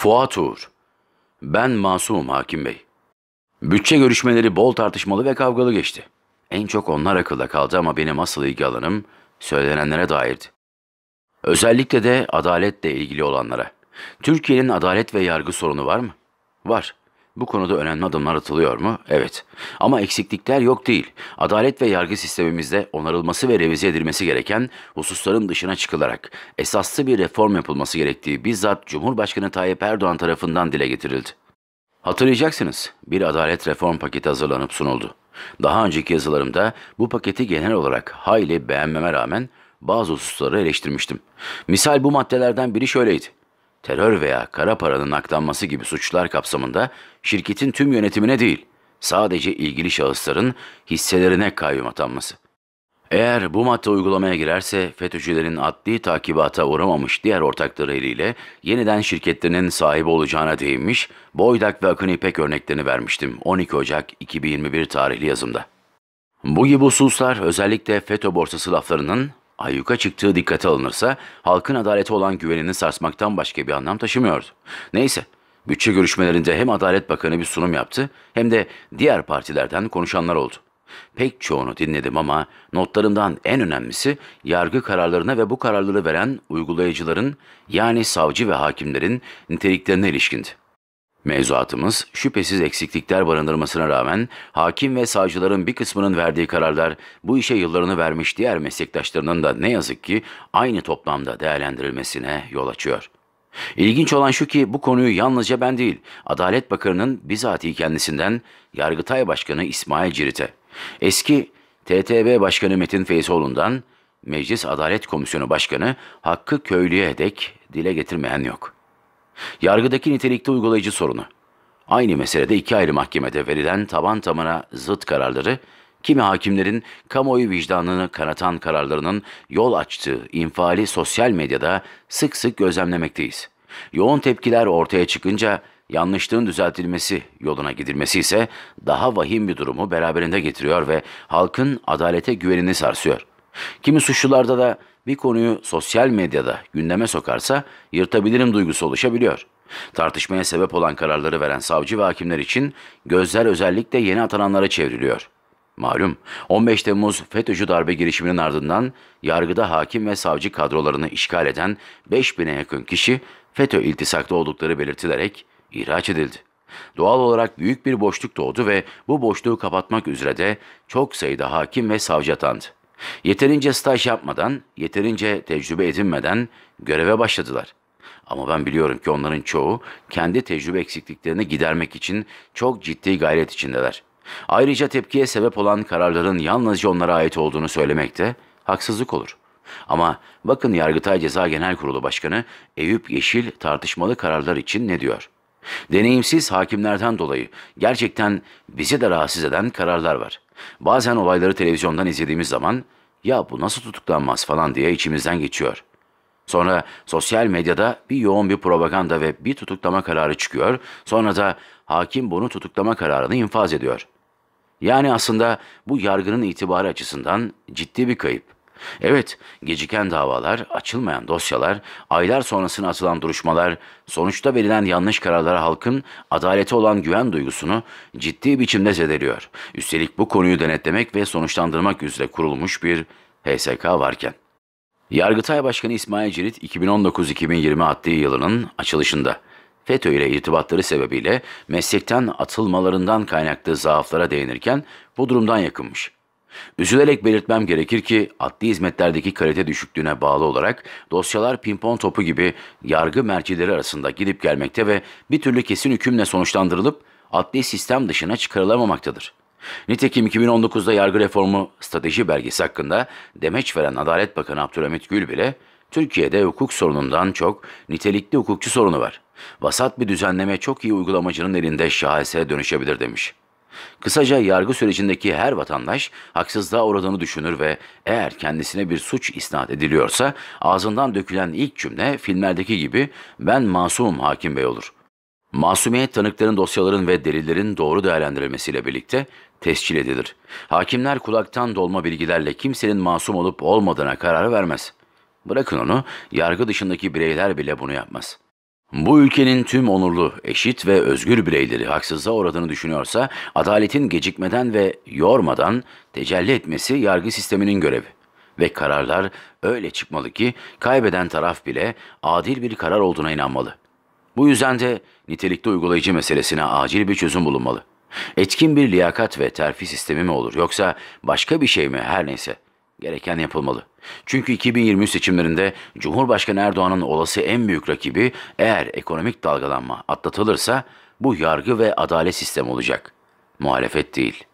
Fuat Uğur. Ben Masum Hakim Bey. Bütçe görüşmeleri bol tartışmalı ve kavgalı geçti. En çok onlar akılda kaldı ama benim asıl ilgi alanım söylenenlere dairdi. Özellikle de adaletle ilgili olanlara. Türkiye'nin adalet ve yargı sorunu var mı? Var. Bu konuda önemli adımlar atılıyor mu? Evet. Ama eksiklikler yok değil. Adalet ve yargı sistemimizde onarılması ve revize edilmesi gereken hususların dışına çıkılarak esaslı bir reform yapılması gerektiği bizzat Cumhurbaşkanı Tayyip Erdoğan tarafından dile getirildi. Hatırlayacaksınız, bir adalet reform paketi hazırlanıp sunuldu. Daha önceki yazılarımda bu paketi genel olarak hayli beğenmeme rağmen bazı hususları eleştirmiştim. Misal bu maddelerden biri şöyleydi terör veya kara paranın aklanması gibi suçlar kapsamında şirketin tüm yönetimine değil, sadece ilgili şahısların hisselerine kayyum atanması. Eğer bu madde uygulamaya girerse FETÖ'cülerin adli takibata uğramamış diğer ortakları eliyle yeniden şirketlerinin sahibi olacağına değinmiş, Boydak ve Akın İpek örneklerini vermiştim 12 Ocak 2021 tarihli yazımda. Bu gibi hususlar özellikle FETÖ borsası laflarının ayyuka çıktığı dikkate alınırsa halkın adalete olan güvenini sarsmaktan başka bir anlam taşımıyordu. Neyse, bütçe görüşmelerinde hem Adalet Bakanı bir sunum yaptı hem de diğer partilerden konuşanlar oldu. Pek çoğunu dinledim ama notlarımdan en önemlisi yargı kararlarına ve bu kararları veren uygulayıcıların yani savcı ve hakimlerin niteliklerine ilişkindi. Mevzuatımız şüphesiz eksiklikler barındırmasına rağmen hakim ve savcıların bir kısmının verdiği kararlar bu işe yıllarını vermiş diğer meslektaşlarının da ne yazık ki aynı toplamda değerlendirilmesine yol açıyor. İlginç olan şu ki bu konuyu yalnızca ben değil, Adalet Bakanı'nın bizatihi kendisinden Yargıtay Başkanı İsmail Cirit'e, eski TTB Başkanı Metin Feyzoğlu'ndan Meclis Adalet Komisyonu Başkanı Hakkı Köylü'ye dek dile getirmeyen yok.'' Yargıdaki nitelikte uygulayıcı sorunu. Aynı meselede iki ayrı mahkemede verilen taban tamına zıt kararları, kimi hakimlerin kamuoyu vicdanını kanatan kararlarının yol açtığı infali sosyal medyada sık sık gözlemlemekteyiz. Yoğun tepkiler ortaya çıkınca yanlışlığın düzeltilmesi yoluna gidilmesi ise daha vahim bir durumu beraberinde getiriyor ve halkın adalete güvenini sarsıyor. Kimi suçlularda da bir konuyu sosyal medyada gündeme sokarsa yırtabilirim duygusu oluşabiliyor. Tartışmaya sebep olan kararları veren savcı ve hakimler için gözler özellikle yeni atananlara çevriliyor. Malum 15 Temmuz FETÖ'cü darbe girişiminin ardından yargıda hakim ve savcı kadrolarını işgal eden 5000'e yakın kişi FETÖ iltisakta oldukları belirtilerek ihraç edildi. Doğal olarak büyük bir boşluk doğdu ve bu boşluğu kapatmak üzere de çok sayıda hakim ve savcı atandı. Yeterince staj yapmadan, yeterince tecrübe edinmeden göreve başladılar. Ama ben biliyorum ki onların çoğu kendi tecrübe eksikliklerini gidermek için çok ciddi gayret içindeler. Ayrıca tepkiye sebep olan kararların yalnızca onlara ait olduğunu söylemek de haksızlık olur. Ama bakın Yargıtay Ceza Genel Kurulu Başkanı Eyüp Yeşil tartışmalı kararlar için ne diyor? Deneyimsiz hakimlerden dolayı gerçekten bizi de rahatsız eden kararlar var. Bazen olayları televizyondan izlediğimiz zaman ya bu nasıl tutuklanmaz falan diye içimizden geçiyor. Sonra sosyal medyada bir yoğun bir propaganda ve bir tutuklama kararı çıkıyor. Sonra da hakim bunu tutuklama kararını infaz ediyor. Yani aslında bu yargının itibarı açısından ciddi bir kayıp. Evet, geciken davalar, açılmayan dosyalar, aylar sonrasına atılan duruşmalar, sonuçta verilen yanlış kararlara halkın adalete olan güven duygusunu ciddi biçimde zedeliyor. Üstelik bu konuyu denetlemek ve sonuçlandırmak üzere kurulmuş bir HSK varken. Yargıtay Başkanı İsmail Cirit 2019-2020 adli yılının açılışında FETÖ ile irtibatları sebebiyle meslekten atılmalarından kaynaklı zaaflara değinirken bu durumdan yakınmış. Üzülerek belirtmem gerekir ki adli hizmetlerdeki kalite düşüklüğüne bağlı olarak dosyalar pimpon topu gibi yargı mercileri arasında gidip gelmekte ve bir türlü kesin hükümle sonuçlandırılıp adli sistem dışına çıkarılamamaktadır. Nitekim 2019'da yargı reformu strateji belgesi hakkında demeç veren Adalet Bakanı Abdülhamit Gül bile Türkiye'de hukuk sorunundan çok nitelikli hukukçu sorunu var. Vasat bir düzenleme çok iyi uygulamacının elinde şahesere dönüşebilir demiş. Kısaca yargı sürecindeki her vatandaş haksızlığa uğradığını düşünür ve eğer kendisine bir suç isnat ediliyorsa ağzından dökülen ilk cümle filmlerdeki gibi ben masumum hakim bey olur. Masumiyet tanıkların dosyaların ve delillerin doğru değerlendirilmesiyle birlikte tescil edilir. Hakimler kulaktan dolma bilgilerle kimsenin masum olup olmadığına karar vermez. Bırakın onu, yargı dışındaki bireyler bile bunu yapmaz.'' Bu ülkenin tüm onurlu, eşit ve özgür bireyleri haksızlığa uğradığını düşünüyorsa, adaletin gecikmeden ve yormadan tecelli etmesi yargı sisteminin görevi. Ve kararlar öyle çıkmalı ki kaybeden taraf bile adil bir karar olduğuna inanmalı. Bu yüzden de nitelikli uygulayıcı meselesine acil bir çözüm bulunmalı. Etkin bir liyakat ve terfi sistemi mi olur yoksa başka bir şey mi her neyse gereken yapılmalı. Çünkü 2023 seçimlerinde Cumhurbaşkanı Erdoğan'ın olası en büyük rakibi eğer ekonomik dalgalanma atlatılırsa bu yargı ve adalet sistemi olacak. Muhalefet değil.''